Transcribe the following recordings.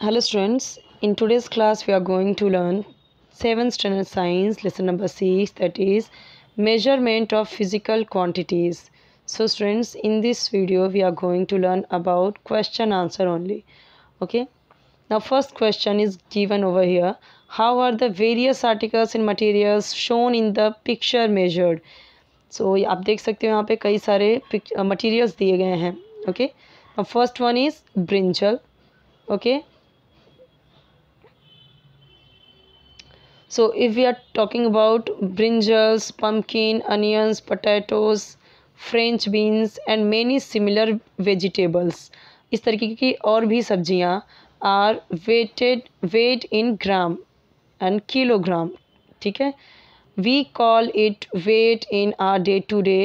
hello students in today's class we are going to learn 7th standard science lesson number 6 that is measurement of physical quantities so students in this video we are going to learn about question answer only okay now first question is given over here how are the various articles and materials shown in the picture measured so आप देख सकते हो यहाँ पे कई सारे materials दिए गए हैं okay first one is brinjal okay okay? so if we are talking about brinjals pumpkin onions potatoes French beans and many similar vegetables इस तरीके की और भी सब्जियाँ are weighted weight in gram and kilogram ठीक है we call it weight in our day to day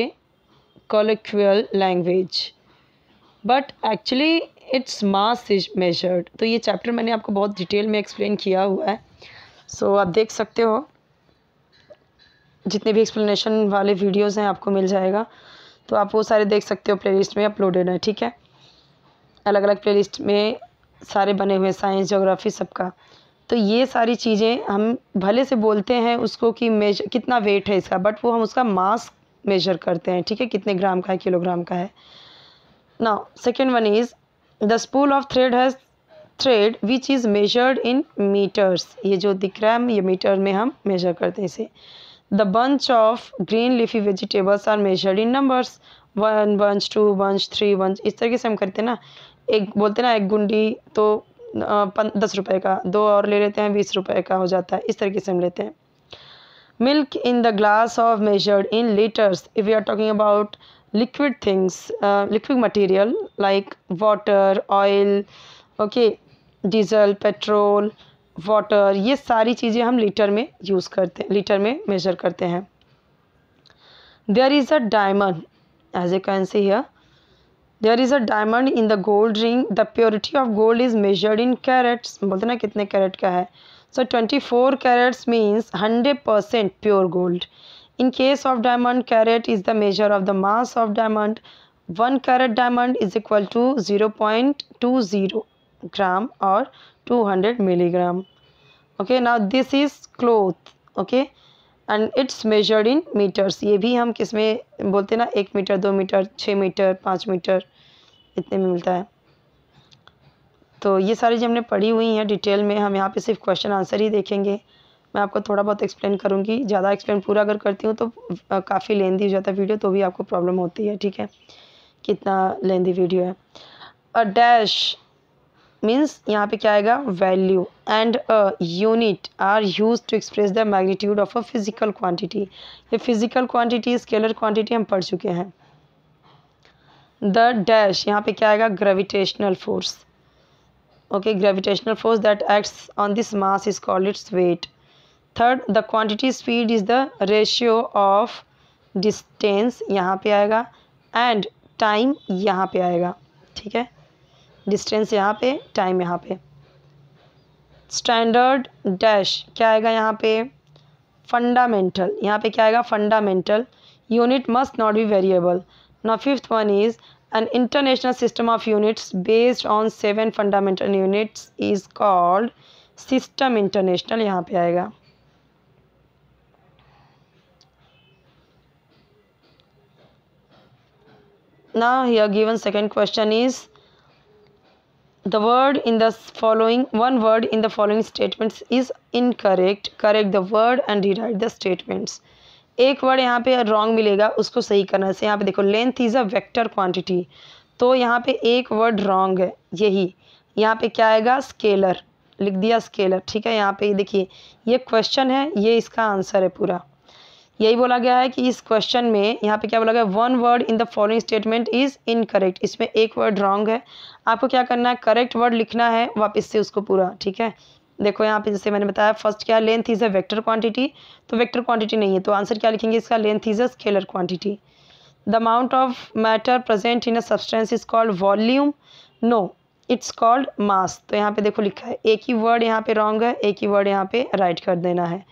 colloquial language but actually it's mass is measured तो ये चैप्टर मैंने आपको बहुत डिटेल में एक्सप्लेन किया हुआ है सो so, आप देख सकते हो जितने भी एक्सप्लेनेशन वाले वीडियोस हैं आपको मिल जाएगा तो आप वो सारे देख सकते हो प्लेलिस्ट में अपलोडेड है ठीक है अलग अलग प्लेलिस्ट में सारे बने हुए साइंस जोग्राफी सबका तो ये सारी चीज़ें हम भले से बोलते हैं उसको कि मेज कितना वेट है इसका बट वो हम उसका मास मेजर करते हैं ठीक है कितने ग्राम का है किलोग्राम का है ना second one is the spool of thread has thread which is measured in metres ये जो दिख रहा है ये मीटर में हम मेजर करते हैं इसे the bunch of green leafy vegetables are measured in numbers one bunch two bunch three bunch इस तरीके से हम करते हैं ना एक बोलते हैं ना एक गुंडी तो पन, दस रुपए का दो और ले लेते हैं बीस रुपए का हो जाता है इस तरीके से हम लेते हैं milk in the glass of measured in litres if you are talking about liquid things liquid material like water oil okay diesel petrol water ये सारी चीज़ें हम लीटर में यूज़ करते हैं लीटर में मेजर करते हैं there is a diamond as a can see here there is a diamond in the gold ring the purity of gold is measured in carats बोलते ना कितने कैरेट का है so twenty four carats means hundred percent pure gold in case of diamond carat is the measure of the mass of diamond one carat diamond is equal to zero point two zero gram और 200 milligram okay now this is cloth okay and it's measured in metres ये भी हम किस में बोलते हैं ना एक मीटर दो मीटर छः मीटर पाँच मीटर इतने में मिलता है तो ये सारी जो हमने पढ़ी हुई हैं डिटेल में हम यहाँ पे सिर्फ क्वेश्चन आंसर ही देखेंगे मैं आपको थोड़ा बहुत एक्सप्लेन करूँगी ज़्यादा एक्सप्लेन पूरा अगर करती हूँ तो काफ़ी लेंदी हो जाता है वीडियो तो भी आपको प्रॉब्लम होती है ठीक है कितना लेंदी वीडियो है अ डैश मीन्स यहाँ पे क्या आएगा value and a unit are use to express the magnitude of a physical quantity ये फिजिकल क्वांटिटी स्केलर क्वांटिटी हम पढ़ चुके हैं द डैश यहाँ पे क्या आएगा gravitational force okay gravitational force that acts on this mass is called its weight third the quantity speed is the ratio of distance यहाँ पे आएगा एंड टाइम यहाँ पे आएगा ठीक है डिस्टेंस यहाँ पे टाइम यहाँ पे स्टैंडर्ड डैश क्या आएगा यहाँ पे फंडामेंटल यहाँ पे क्या आएगा fundamental unit must not be variable न fifth one is an international system of units based on seven fundamental units is called system international यहाँ पे आएगा ना here given second question is the word in the following one word in the following statements is incorrect correct the word and rewrite the statements एक word यहाँ पे wrong मिलेगा उसको सही करना से यहाँ पे देखो length is a vector quantity तो यहाँ पे एक वर्ड रॉन्ग है यही यहाँ पे क्या आएगा स्केलर लिख दिया स्केलर ठीक है यहाँ पे देखिए ये क्वेश्चन है ये इसका आंसर है पूरा यही बोला गया है कि इस क्वेश्चन में यहाँ पे क्या बोला गया one word in the following statement is incorrect इसमें एक वर्ड रॉन्ग है आपको क्या करना है करेक्ट वर्ड लिखना है वापस से उसको पूरा ठीक है देखो यहाँ पे जैसे मैंने बताया फर्स्ट क्या length is a vector quantity तो वेक्टर क्वांटिटी नहीं है तो आंसर क्या लिखेंगे इसका length is a scalar quantity the amount of matter present in a substance is called volume no it's called mass तो यहाँ पे देखो लिखा है एक ही वर्ड यहाँ पे रॉन्ग है एक ही वर्ड यहाँ पे राइट कर देना है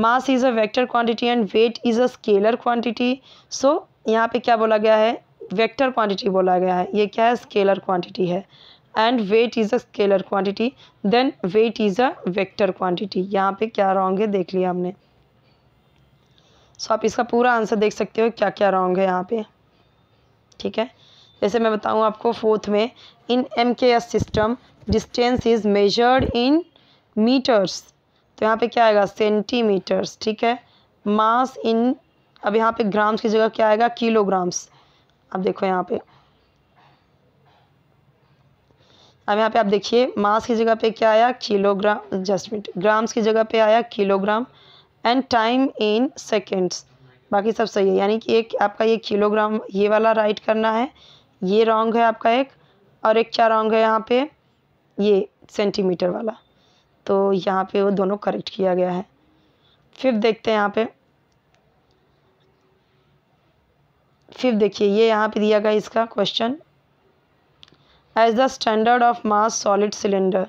mass is a vector quantity and weight is a scalar quantity so यहाँ पे क्या बोला गया है वेक्टर क्वांटिटी बोला गया है ये क्या है स्केलर क्वांटिटी है and weight is a scalar quantity then weight is a vector quantity यहाँ पे क्या रॉन्ग है देख लिया हमने सो so, आप इसका पूरा आंसर देख सकते हो क्या क्या रॉन्ग है यहाँ पे ठीक है जैसे मैं बताऊँ आपको फोर्थ में in M K S system distance is measured in metres तो यहाँ पे क्या आएगा सेंटीमीटर्स ठीक है मास इन अब यहाँ पे ग्राम्स की जगह क्या आएगा किलोग्राम्स अब देखो यहाँ पे अब यहाँ पे आप देखिए मास की जगह पे क्या आया किलोग्राम जस्ट मिनट ग्राम्स की जगह पे आया kilogram and time in seconds बाकी सब सही है यानी कि एक आपका ये किलोग्राम ये वाला राइट करना है ये रॉन्ग है आपका एक और एक क्या रॉन्ग है यहाँ पे ये सेंटीमीटर वाला तो यहाँ पे वो दोनों करेक्ट किया गया है फिर देखते हैं यहाँ पे फिर देखिए ये यहाँ पे दिया गया इसका question as the standard of mass solid cylinder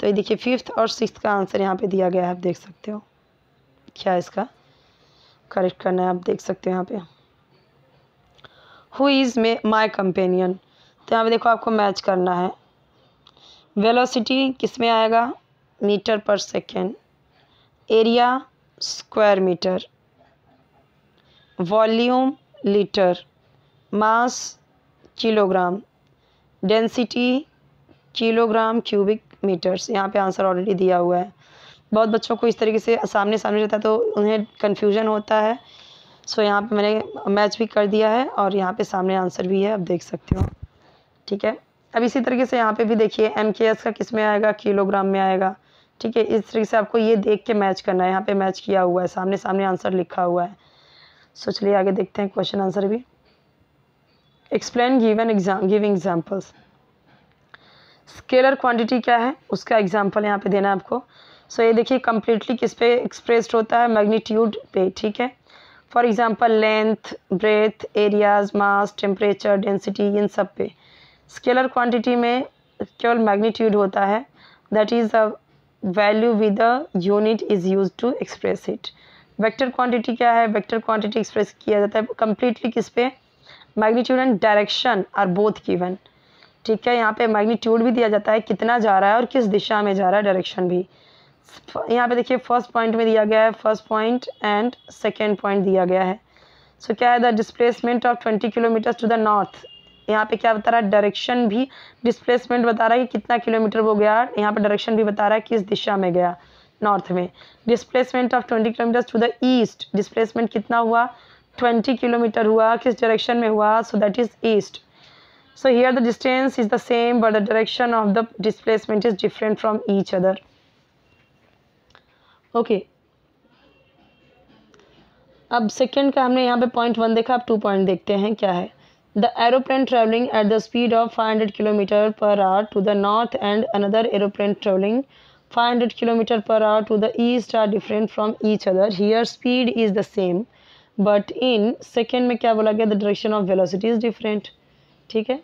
तो ये देखिए फिफ्थ और सिक्स का आंसर यहाँ पे दिया गया है आप देख सकते हो क्या इसका करेक्ट करना है आप देख सकते हो यहाँ पे who is may my companion तो यहाँ पे देखो आपको मैच करना है वेलोसिटी किस में आएगा metre per second area square metre volume litre mass kilogram density kilogram cubic metres यहाँ पे आंसर ऑलरेडी दिया हुआ है बहुत बच्चों को इस तरीके से सामने सामने रहता है तो उन्हें कन्फ्यूजन होता है सो यहाँ पे मैंने मैच भी कर दिया है और यहाँ पे सामने आंसर भी है आप देख सकते हो ठीक है अब इसी तरीके से यहाँ पे भी देखिए एम का किस में आएगा किलोग्राम में आएगा ठीक है इस तरीके से आपको ये देख के मैच करना है यहाँ पे मैच किया हुआ है सामने सामने आंसर लिखा हुआ है सो चलिए आगे देखते हैं क्वेश्चन आंसर भी explain given exam give examples scalar quantity क्या है उसका एग्जाम्पल यहाँ पे देना है आपको सो so, ये देखिए कम्प्लीटली किस पे एक्सप्रेस्ड होता है मैग्नीट्यूड पे ठीक है for example length breadth areas mass temperature density इन सब पे स्केलर क्वांटिटी में केवल मैग्नीट्यूड होता है that is a value with a unit is use to express it vector quantity क्या है वेक्टर क्वांटिटी एक्सप्रेस किया जाता है कम्प्लीटली किस पे magnitude and direction are both given ठीक है यहाँ पे मैग्नीट्यूड भी दिया जाता है कितना जा रहा है और किस दिशा में जा रहा है डायरेक्शन भी यहाँ पे देखिए फर्स्ट पॉइंट में दिया गया है first point and second point दिया गया है सो so, क्या है the displacement of twenty kilometres to the north यहाँ पे क्या बता रहा है डायरेक्शन भी डिस्प्लेसमेंट बता रहा है कि कितना किलोमीटर वो गया यहाँ पे डायरेक्शन भी बता रहा है किस दिशा में गया नॉर्थ में displacement of twenty kilometre to the east displacement कितना हुआ ट्वेंटी किलोमीटर हुआ किस डायरेक्शन में हुआ so that is east so here the distance is the same but the direction of the displacement is different from each other okay अब second का हमने यहाँ पे पॉइंट वन देखा अब टू पॉइंट देखते हैं क्या है the aeroplane traveling at the speed of 500 km per hour to the north and another aeroplane traveling 500 km per hour to the east are different from each other here speed is the same but in second में क्या बोला गया the direction of velocity is different ठीक है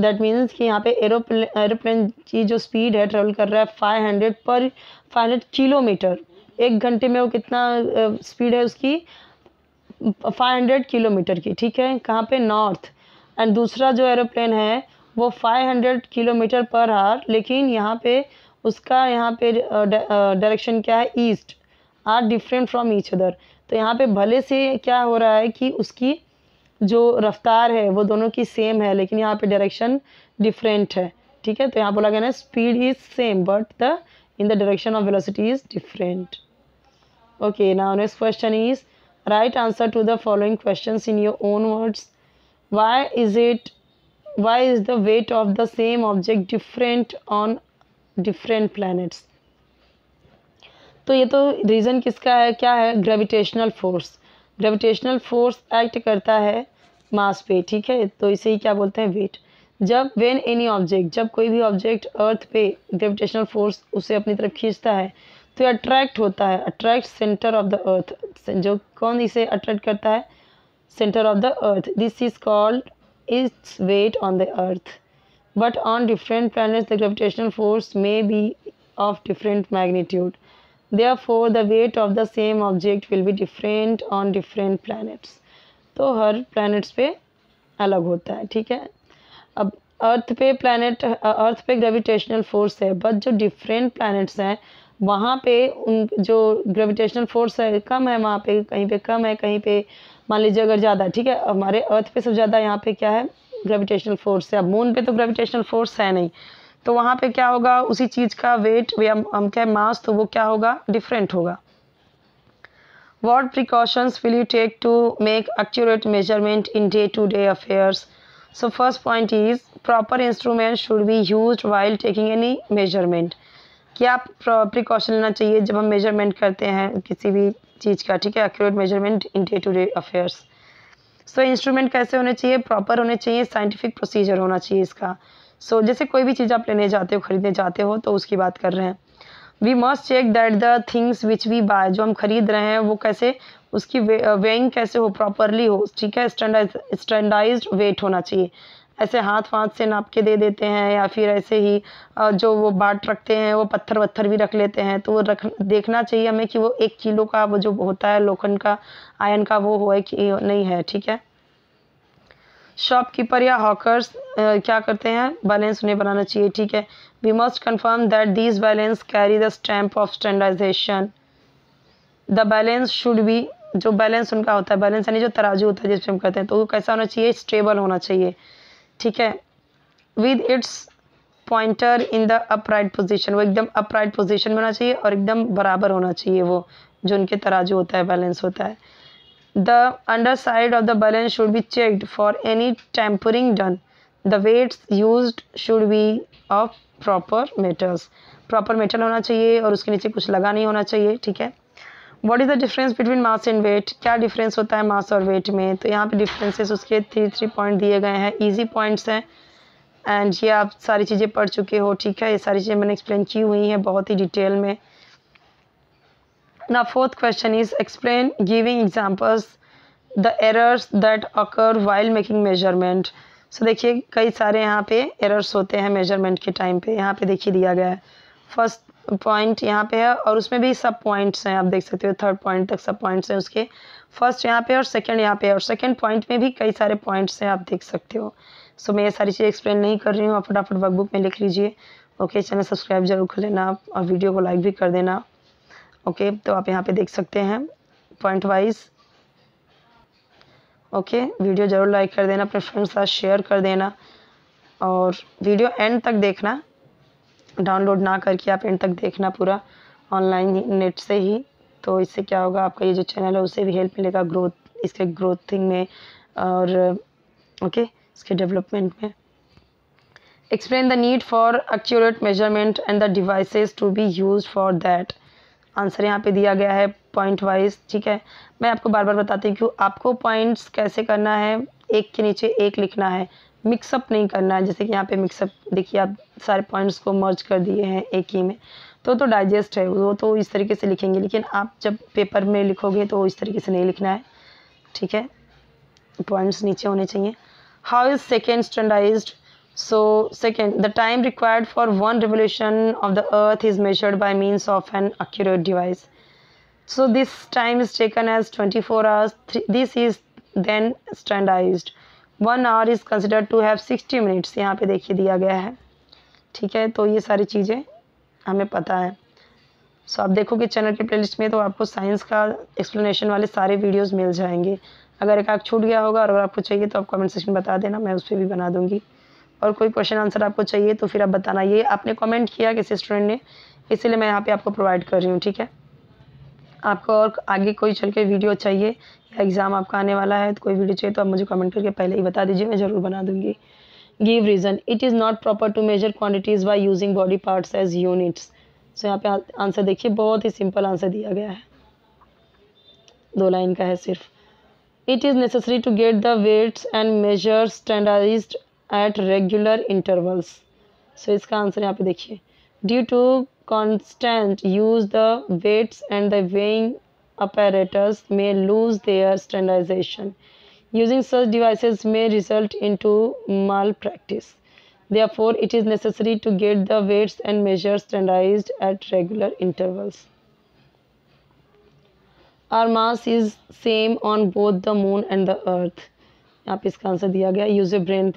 that means कि यहाँ पे aeroplane aeroplane की जो स्पीड है ट्रेवल कर रहा है फाइव हंड्रेड पर फाइव हंड्रेड किलोमीटर एक घंटे में वो कितना स्पीड है उसकी 500 किलोमीटर की ठीक है कहाँ पे नॉर्थ एंड दूसरा जो एरोप्लेन है वो 500 किलोमीटर पर आर लेकिन यहाँ पे उसका यहाँ पे डायरेक्शन क्या है east are different from each other तो यहाँ पे भले से क्या हो रहा है कि उसकी जो रफ्तार है वो दोनों की सेम है लेकिन यहाँ पे डायरेक्शन डिफरेंट है ठीक है तो यहाँ बोला गया ना speed is same but the in the direction of velocity is different okay ना next question is write answer to the following question in your own words why is it why is the weight of the same object different on different planets तो ये तो reason किसका है क्या है gravitational force gravitational force act करता है मास पे ठीक है तो इसे ही क्या बोलते हैं वेट जब वेन एनी ऑब्जेक्ट जब कोई भी ऑब्जेक्ट अर्थ पे ग्रेविटेशनल फोर्स उसे अपनी तरफ खींचता है तो ये अट्रैक्ट होता है attract centre of the earth जो कौन इसे अट्रैक्ट करता है centre of the earth this is called its weight on the earth but on different planets the gravitational force may be of different magnitude therefore the weight of the same object will be different on different planets तो हर planets पे अलग होता है ठीक है अब अर्थ पे planet earth पे ग्रेविटेशनल फोर्स है बट जो डिफरेंट planets हैं वहाँ पे उन जो ग्रेविटेशनल फोर्स है कम है वहाँ पे कहीं पे कम है कहीं पे मान लीजिए अगर ज़्यादा ठीक है हमारे अर्थ पे सब ज़्यादा यहाँ पे क्या है ग्रेविटेशनल फोर्स है अब मून पे तो ग्रेविटेशनल फोर्स है नहीं तो वहाँ पे क्या होगा उसी चीज़ का वेट या हम क्या मास तो वो क्या होगा डिफरेंट होगा what precautions will you take to make accurate measurement in day to day affairs so first point is proper instrument should be use while taking any measurement क्या प्रिकॉशन लेना चाहिए जब हम मेजरमेंट करते हैं किसी भी चीज़ का ठीक है accurate measurement in day to day affairs so instrument कैसे होने चाहिए प्रॉपर होने चाहिए साइंटिफिक प्रोसीजर होना चाहिए इसका सो so, जैसे कोई भी चीज़ आप लेने जाते हो खरीदने जाते हो तो उसकी बात कर रहे हैं we must check that the things which we buy जो हम खरीद रहे हैं वो कैसे उसकी वे, वेइंग uh, कैसे हो प्रॉपरली हो ठीक है स्टैंडाइज स्टैंडाइज वेट होना चाहिए ऐसे हाथ वाथ से नाप के दे देते हैं या फिर ऐसे ही जो वो बाट रखते हैं वो पत्थर वत्थर भी रख लेते हैं तो वो रख देखना चाहिए हमें कि वो एक किलो का वो जो होता है लोखंड का आयन का वो हो कि नहीं है ठीक है शॉपकीपर या हॉकर्स क्या करते हैं बैलेंस उन्हें बनाना चाहिए ठीक है we must confirm that these balance carry the stamp of standardisation the balance should be जो बैलेंस उनका होता है बैलेंस यानी जो तराजू होता है जिस पर हम कहते हैं तो वो कैसा होना चाहिए स्टेबल होना चाहिए ठीक है with its pointer in the upright position वो एकदम अपराइट पोजिशन में होना चाहिए और एकदम बराबर होना चाहिए वो जो उनके तराजू होता है बैलेंस होता है the underside of the balance should be checked for any tampering done the weights use should be of proper metals proper metal होना चाहिए और उसके नीचे कुछ लगा नहीं होना चाहिए ठीक है what is the difference between mass and weight क्या डिफरेंस होता है मास और वेट में तो यहाँ पे डिफरेंसेस उसके थ्री थ्री पॉइंट दिए गए हैं इजी पॉइंट्स हैं एंड ये आप सारी चीज़ें पढ़ चुके हो ठीक है ये सारी चीज़ें मैंने एक्सप्लेन की हुई हैं बहुत ही डिटेल में ना fourth question is explain giving examples the errors that occur while making measurement so देखिए कई सारे यहाँ पे एरर्स होते हैं मेजरमेंट के टाइम पे यहाँ पे देखिए दिया गया है फर्स्ट पॉइंट यहाँ पे है और उसमें भी सब पॉइंट्स हैं आप देख सकते हो थर्ड पॉइंट तक सब पॉइंट्स हैं उसके फर्स्ट यहाँ पे और सेकंड यहाँ पे और सेकंड पॉइंट में भी कई सारे पॉइंट्स हैं आप देख सकते हो सो मैं ये सारी चीज़ें एक्सप्लेन नहीं कर रही हूँ आप फटाफट वर्कबुक में लिख लीजिए ओके चैनल सब्सक्राइब जरूर कर लेना और वीडियो को लाइक भी कर देना ओके तो आप यहाँ पर देख सकते हैं पॉइंट वाइज ओके वीडियो ज़रूर लाइक कर देना अपने फ्रेंड्स साथ शेयर कर देना और वीडियो एंड तक देखना डाउनलोड ना करके आप एंड तक देखना पूरा ऑनलाइन नेट से ही तो इससे क्या होगा आपका ये जो चैनल है उसे भी हेल्प मिलेगा ग्रोथ इसके ग्रोथिंग में और ओके इसके डेवलपमेंट में explain the need for accurate measurement and the devices to be use for that answer यहाँ पे दिया गया है पॉइंट वाइज ठीक है मैं आपको बार बार बताती हूँ आपको पॉइंट्स कैसे करना है एक के नीचे एक लिखना है मिक्सअप नहीं करना है जैसे कि यहाँ पे मिक्सअप देखिए आप सारे पॉइंट्स को मर्ज कर दिए हैं एक ही में तो तो डाइजेस्ट है वो तो इस तरीके से लिखेंगे लेकिन आप जब पेपर में लिखोगे तो इस तरीके से नहीं लिखना है ठीक है पॉइंट्स नीचे होने चाहिए how is second standardise so second the time required for one revolution of the earth is measured by means of an accurate device so this time is taken as twenty four hours this is then standardised one hour is consider to have sixty minutes यहाँ पे देखिए दिया गया है ठीक है तो ये सारी चीज़ें हमें पता है सो आप देखोगे चैनल के प्लेलिस्ट में तो आपको साइंस का एक्सप्लेनेशन वाले सारे वीडियोस मिल जाएंगे अगर एक आग छूट गया होगा और अगर आपको चाहिए तो आप कमेंट सेक्शन में बता देना मैं उस पर भी बना दूँगी और कोई क्वेश्चन आंसर आपको चाहिए तो फिर आप बताना ये आपने कमेंट किया किसी स्टूडेंट ने इसीलिए मैं यहाँ पे आपको प्रोवाइड कर रही हूँ ठीक है आपको और आगे कोई चल के वीडियो चाहिए एग्ज़ाम आपका आने वाला है तो कोई वीडियो चाहिए तो आप मुझे कमेंट करके पहले ही बता दीजिए मैं ज़रूर बना दूँगी give reason it is not proper to measure quantities by using body parts as units so यहाँ पे आंसर देखिए बहुत ही सिंपल आंसर दिया गया है दो लाइन का है सिर्फ it is necessary to get the weights and measure standardized at regular intervals so इसका आंसर यहाँ पे देखिए due to constant use the weights and the weighing apparatus may lose their standardization. Using such devices may result into malpractice. Therefore, it is necessary to get the weights and measures standardized at regular intervals. Our mass is same on both the moon and the earth. यहाँ पे इसका answer दिया गया use a brain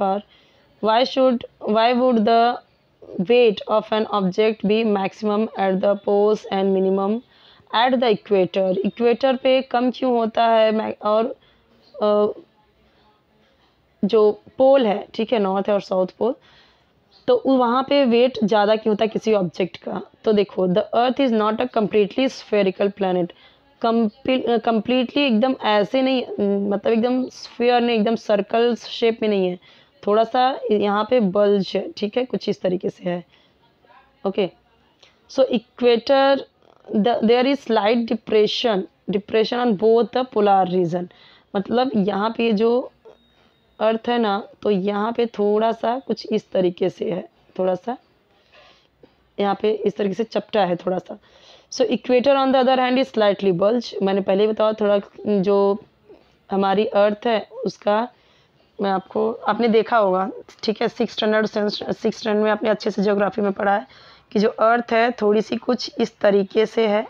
weight of an object be maximum at the poles and minimum at the equator equator पे कम क्यों होता है और आ, जो पोल है ठीक है नॉर्थ और साउथ पोल तो वहाँ पे वेट ज़्यादा क्यों होता है किसी ऑब्जेक्ट का तो देखो the earth is not a completely spherical planet completely एकदम ऐसे नहीं मतलब एकदम स्फेयर नहीं एकदम सर्कल शेप में नहीं है थोड़ा सा यहाँ पे बल्ज है ठीक है कुछ इस तरीके से है okay so equator the, there is slight depression depression on both the polar region मतलब यहाँ पे जो अर्थ है ना तो यहाँ पे थोड़ा सा कुछ इस तरीके से है थोड़ा सा यहाँ पे इस तरीके से चपटा है थोड़ा सा so equator on the other hand is slightly bulge मैंने पहले ही बताया थोड़ा जो हमारी अर्थ है उसका मैं आपको आपने देखा होगा ठीक है सिक्स स्टैंडर्ड सिक्स स्टैंडर्ड में आपने अच्छे से ज्योग्राफी में पढ़ा है कि जो अर्थ है थोड़ी सी कुछ इस तरीके से है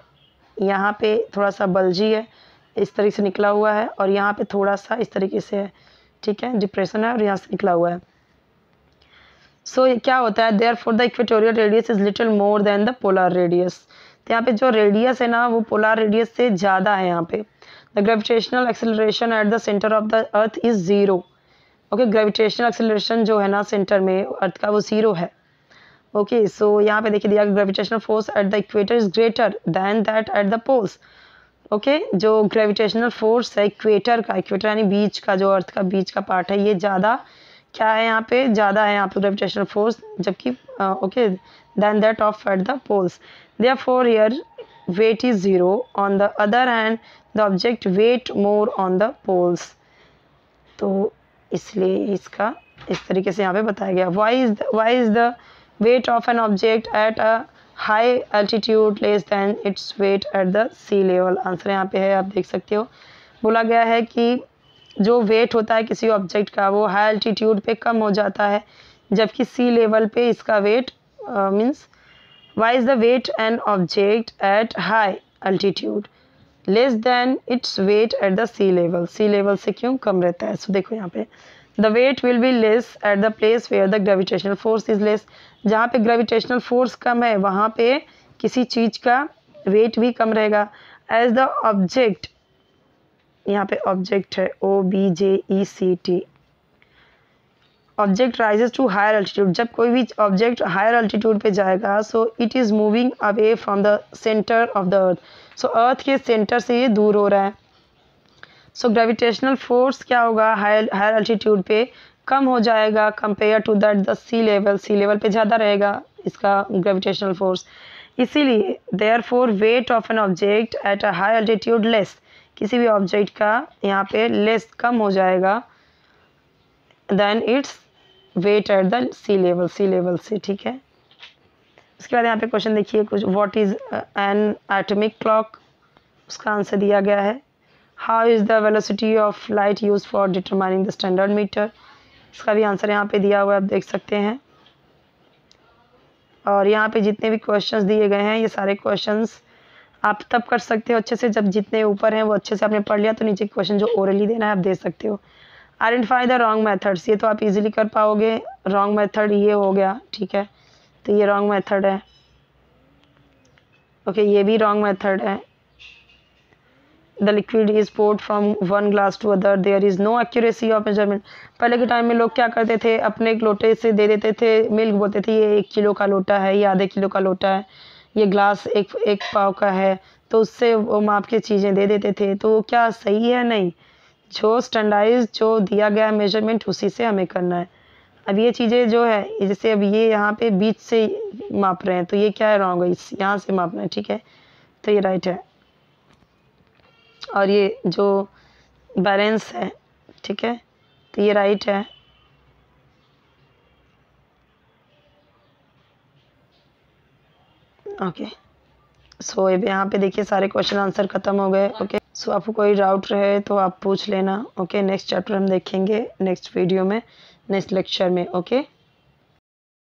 यहाँ पे थोड़ा सा बल्जी है इस तरीके से निकला हुआ है और यहाँ पे थोड़ा सा इस तरीके से है ठीक है डिप्रेशन है और यहाँ से निकला हुआ है सो so, क्या होता है therefore the equatorial radius is little more than the polar radius तो यहाँ पे जो रेडियस है ना वो पोलर रेडियस से ज़्यादा है यहाँ पे the gravitational acceleration at the centre of the earth is zero okay gravitational acceleration जो है ना सेंटर में अर्थ का वो ज़ीरो है ओके सो यहाँ पे देखिए दिया gravitational force at the equator is greater than that at the poles okay जो ग्रेविटेशनल फोर्स है इक्वेटर का इक्वेटर यानी बीच का जो अर्थ का बीच का पार्ट है ये ज़्यादा क्या है यहाँ पे ज़्यादा है यहाँ पे ग्रेविटेशनल फोर्स जबकि okay than that of at the poles therefore their weight is zero on the other hand the object weight more on the poles तो इसलिए इसका इस तरीके से यहाँ पे बताया गया why is the why is the weight of an object at a high altitude less than its weight at the sea level answer यहाँ पे है आप देख सकते हो बोला गया है कि जो वेट होता है किसी ऑब्जेक्ट का वो हाई अल्टीट्यूड पे कम हो जाता है जबकि सी लेवल पे इसका weight means why is the weight an object at high altitude less than its weight at the sea level sea level से क्यों कम रहता है सो देखो यहाँ पे the weight will be less at the place where the gravitational force is less जहाँ पे ग्रेविटेशनल फोर्स कम है वहाँ पे किसी चीज़ का वेट भी कम रहेगा एज द ऑब्जेक्ट यहाँ पे ऑब्जेक्ट है O B J E C T object rises to higher altitude जब कोई भी ऑब्जेक्ट हायर अल्टीट्यूड पे जाएगा so it is moving away from the centre of the earth so earth के centre से ये दूर हो रहा है सो ग्रेविटेशनल फोर्स क्या होगा हायर हायर अल्टीट्यूड पे कम हो जाएगा compare to that the sea level sea level पे ज़्यादा रहेगा इसका ग्रेविटेशनल फोर्स इसीलिए therefore weight of an object at a high altitude less किसी भी ऑब्जेक्ट का यहाँ पे लेस कम हो जाएगा then its weight at the sea level sea level से ठीक है उसके बाद यहाँ पे क्वेश्चन देखिए कुछ what is an atomic clock उसका आंसर दिया गया है how is the velocity of light use for determining the standard metre इसका भी आंसर यहाँ पे दिया हुआ है आप देख सकते हैं और यहाँ पे जितने भी क्वेश्चंस दिए गए हैं ये सारे क्वेश्चंस आप तब कर सकते हो अच्छे से जब जितने ऊपर हैं वो अच्छे से आपने पढ़ लिया तो नीचे क्वेश्चन जो ओरली देना है आप दे सकते हो आइडेंटिफाई द रॉन्ग मैथड्स ये तो आप इजिली कर पाओगे रॉन्ग मैथड ये हो गया ठीक है तो ये रॉन्ग मैथड है ओके okay, ये भी रॉन्ग मैथड है the liquid is poured from one glass to other there is no accuracy of measurement पहले के टाइम में लोग क्या करते थे अपने एक लोटे से दे देते थे मिल्क बोलते थे ये एक किलो का लोटा है ये आधे किलो का लोटा है ये ग्लास एक एक पाव का है तो उससे वो माप के चीज़ें दे देते थे तो वो क्या सही है नहीं जो स्टैंडाइज जो दिया गया मेजरमेंट उसी से हमें करना है अब ये चीज़ें जो है जैसे अब ये यहाँ पे बीच से माप रहे हैं तो ये क्या है रॉन्ग है यहाँ से मापना है ठीक है तो ये राइट है और ये जो बैलेंस है ठीक है तो ये राइट है ओके सो अब यहाँ पे देखिए सारे क्वेश्चन आंसर ख़त्म हो गए ओके सो आपको कोई डाउट रहे तो आप पूछ लेना ओके नेक्स्ट चैप्टर हम देखेंगे नेक्स्ट वीडियो में नेक्स्ट लेक्चर में ओके